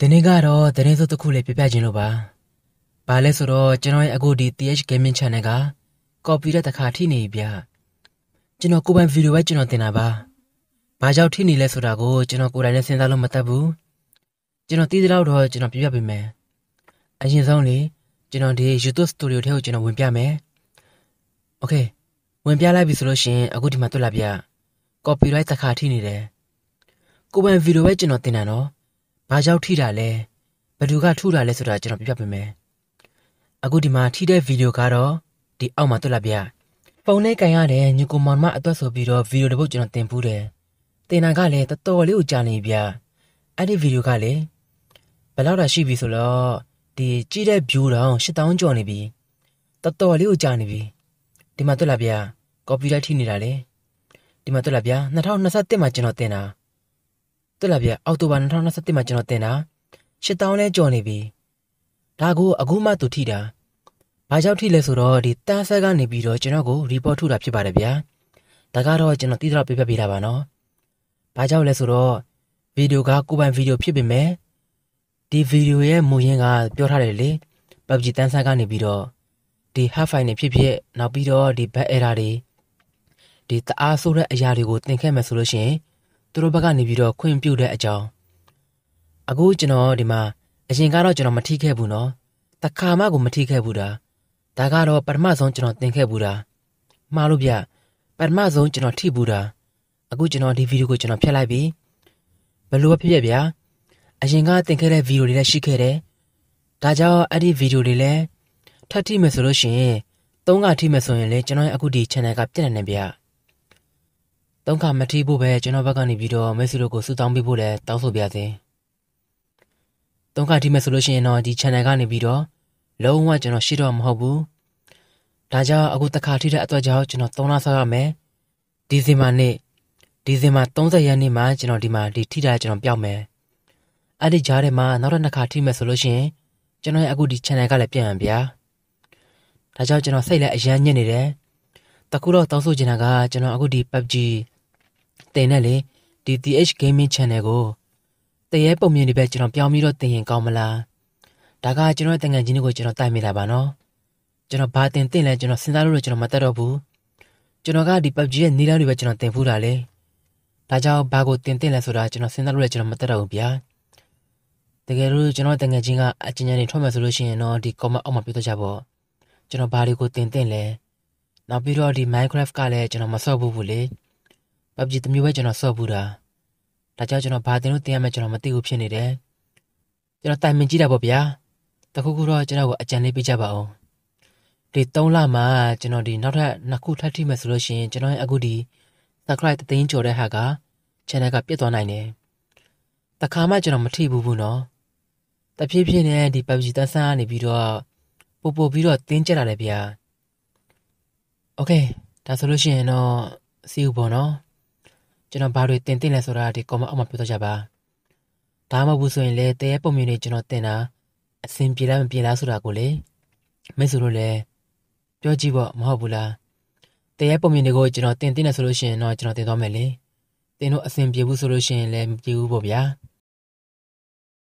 ဒီနေ့ကတော့သတင်းစုပ်တစ်ခုလေးပြပြခြင်းလို့ပါ။ဘာလဲဆိုတော့ကျွန်တော်ရဲ့အခုဒီ TH Gaming Channel က copy တဲ့တခါထိနေပြီ။ကျွန်တော်ကိုယ်ပိုင်ဗီဒီယိုပဲကျွန်တော်တင်တာပါ။ဘာကြောင့်ထိနေလဲဆိုတာကိုကျွန်တော်ကိုယ်တိုင်လည်းစဉ်းစားလို့မတတ်ဘူး။ကျွန်တော်သိသလောက်တော့ကျွန်တော်ပြပြပေးမယ်။အရင်ဆုံးလေကျွန်တော်ဒီ YouTube Studio ထဲကိုကျွန်တော်ဝင်ပြမယ်။ Okay ဝင်ပြလိုက်ပြီဆိုလို့ရှင်အခုဒီမှာတွေ့လာပြ။ copyright တခါထိနေတယ်။ကိုယ်ပိုင်ဗီဒီယိုပဲကျွန်တော်တင်တာနော်။။ဘာရောက်ထိတာလဲ။ဘယ်သူကထုတာလဲဆိုတာကျွန်တော်ပြပြပေးမယ်။အခုဒီမှာထိတဲ့ဗီဒီယိုကတော့ဒီအောက်မှာတွေ့လာပြ။ပုံနဲ့ကင်ရတယ်ညကိုမောင်မအတွက်ဆိုပြီးတော့ဗီဒီယိုတစ်ပုဒ်ကျွန်တော်တင်ပူးတယ်။တင်တာကလည်းတော်တော်လေးကိုကြာနေပြ။အဲ့ဒီဗီဒီယိုကလည်းဘယ်လောက်တာရှိပြီဆိုတော့ဒီကြည့်တဲ့ view တောင်8000ကျော်နေပြီ။တော်တော်လေးကိုကြာနေပြီ။ဒီမှာတွေ့လာပြ။ကော်ပီရိုက်ထိနေတာလေ။ဒီမှာတွေ့လာပြ2021မှာကျွန်တော်တင်တာ။တက်လာပြအောက်တိုဘာ2021မှာကျွန်တော်တင်တာ8000လဲကြော်နေပြီဒါကိုအခုမှသူထိတာဘာကြောင့်ထိလဲဆိုတော့ဒီတန်ဆက်ကနေပြီးတော့ကျွန်တော်ကို report ထုတ်တာဖြစ်ပါတယ်ဗျာဒါကတော့ကျွန်တော်တိတိကျကျပြပြပေးတာပါနော်ဘာကြောင့်လဲဆိုတော့ဗီဒီယိုကကိုပိုင်ဗီဒီယိုဖြစ်ပေမဲ့ဒီဗီဒီယိုရဲ့မူရင်းကပြောထားတယ်လေ PUBG တန်ဆက်ကနေပြီးတော့ဒီ half file နေဖြစ်ဖြစ်နောက်ပြီးတော့ဒီ back error တွေဒီတအားဆိုးတဲ့အရာတွေကိုသင်ခဲ့မယ်ဆိုလို့ရှိရင်သူတို့ဘက်ကနေပြီးတော့ခွင့်ပြုတဲ့အကြောင်းအခုကျွန်တော်ဒီမှာအရင်ကတော့ကျွန်တော်မထိခဲ့ဘူးနော်တခါမှကိုမထိခဲ့ဘူးဒါဒါကတော့ပထမဆုံးကျွန်တော်သင်ခဲ့ဘူးဒါမှားလို့ဗျပထမဆုံးကျွန်တော်ထိဘူးဒါအခုကျွန်တော်ဒီဗီဒီယိုကိုကျွန်တော်ဖြတ်လိုက်ပြီဘယ်လိုပဲဖြစ်ဖြစ်ဗျာအရင်ကသင်ခဲ့တဲ့ဗီဒီယိုတွေလည်းရှိခဲ့တယ်ဒါကြောင့်အဲ့ဒီဗီဒီယိုတွေလည်းထပ်ထိမယ်ဆိုလို့ရှိရင်သုံးကထိမယ်ဆိုရင်လည်းကျွန်တော်ရဲ့အခုဒီ channel ကပြည့်နေတယ်ဗျာတုံးခါမထီးဖို့ပဲကျွန်တော်ဘက်ကနေပြီးတော့မက်ဆီလိုကိုဆူတောင်းပေးဖို့လည်းတောင်းဆိုပြစေတုံးခါထိမဲ့ဆိုလို့ရှိရင်တော့ဒီ channel ကနေပြီးတော့လုံးဝကျွန်တော်ရှိတော့မဟုတ်ဘူးဒါကြောင့်အခုတခါထိတဲ့အတွက်ကြောင့်ကျွန်တော်၃လဆောက်ရမယ်ဒီဇင်ဘာနေ့ဒီဇင်ဘာ30ရက်နေ့မှာကျွန်တော်ဒီမှာဒီထိတာကျွန်တော်ပြောက်မယ်အဲ့ဒီကြားထဲမှာနောက်တစ်နှစ်ခါထိမယ်ဆိုလို့ရှိရင်ကျွန်တော်ရဲ့အခုဒီ channel ကလည်းပြန်ပြန်ဗျာဒါကြောင့်ကျွန်တော်စိတ်လည်းအယမ်းညစ်နေတယ်တကူတော့တောင်းဆိုချင်တာကကျွန်တော်အခုဒီ PUBG တင်နဲ့လေဒီ TH Gaming Channel ကိုတရေပုံမြင်တွေပဲကျွန်တော်ပြောင်းပြီးတော့တင်ရင်ကောင်းမလားဒါကကျွန်တော်တန်ငန်ချင်းတွေကိုကျွန်တော်တိုက်မိတာပါနော်ကျွန်တော်ဘာတင်တင်လဲကျွန်တော်စဉ်းစားလို့တော့ကျွန်တော်မတတ်တော့ဘူးကျွန်တော်ကဒီ PUBG ရဲ့နေလားတွေပဲကျွန်တော်တင်ဖူးတာလေဒါကြောင့်ဘာကိုတင်တင်လဲဆိုတာကျွန်တော်စဉ်းစားလို့လည်းကျွန်တော်မတတ်တော့ဘူးဗျာတကယ်လို့ကျွန်တော်တန်ငယ်ချင်းကအကျဉ်းချုပ်ထွက်မယ်ဆိုလို့ရှိရင်တော့ဒီ comment အောက်မှာပြောတော့ကြပေါ့ကျွန်တော်ဘာတွေကိုတင်တင်လဲနောက်ပြီးတော့ဒီ Minecraft ကလည်းကျွန်တော်မဆော့ဘူးဘူးလေ PUBG တမျိုးပဲကျွန်တော်ဆော့ဘူးတာဒါကြောင့်ကျွန်တော်ဘာတင်လို့တင်ရမယ်ကျွန်တော်မသိဘူးဖြစ်နေတယ်ကျွန်တော်တိုင်မင်ကြည့်တာပေါ့ဗျာတခုခုတော့ကျွန်တော်ကိုအကြံလေးပေးကြပါဦးဒီ3လမှာကျွန်တော်ဒီနောက်ထပ်နှစ်ခုထပ်ထိမယ်ဆိုလို့ရှိရင်ကျွန်တော်ရဲ့အခုဒီ subscribe တသိန်းကျော်တဲ့ဟာက channel ကပြတ်သွားနိုင်တယ်တခါမှကျွန်တော်မထိဘူးဘူးနော်တဖြည်းဖြည်းနဲ့ဒီ PUBG တန်းဆန်းကနေပြီးတော့ပို့ပို့ပြီးတော့တင်းကျက်လာတယ်ဗျာ Okay ဒါဆိုလို့ရှိရင်တော့ see you ပေါ့နော်ကျွန်တော်ဘာတွေတင်တင်လဲဆိုတာဒီ comment အောက်မှာပြောကြပါဒါမှမဟုတ်ဆိုရင်လည်းတရေပုံမြင်တွေကျွန်တော်တင်တာအဆင်ပြေလားမပြေလားဆိုတာကိုလေမိတ်ဆွေတို့လည်းပြောကြည့်ပေါ့မဟုတ်ဘူးလားတရေပုံမြင်တွေကိုကျွန်တော်တင်တင်လဲဆိုလို့ရှိရင်တော့ကျွန်တော်တင်သွားမယ်လေတင်လို့အဆင်ပြေဘူးဆိုလို့ရှိရင်လည်းမပြေဘူးပေါ့ဗျာ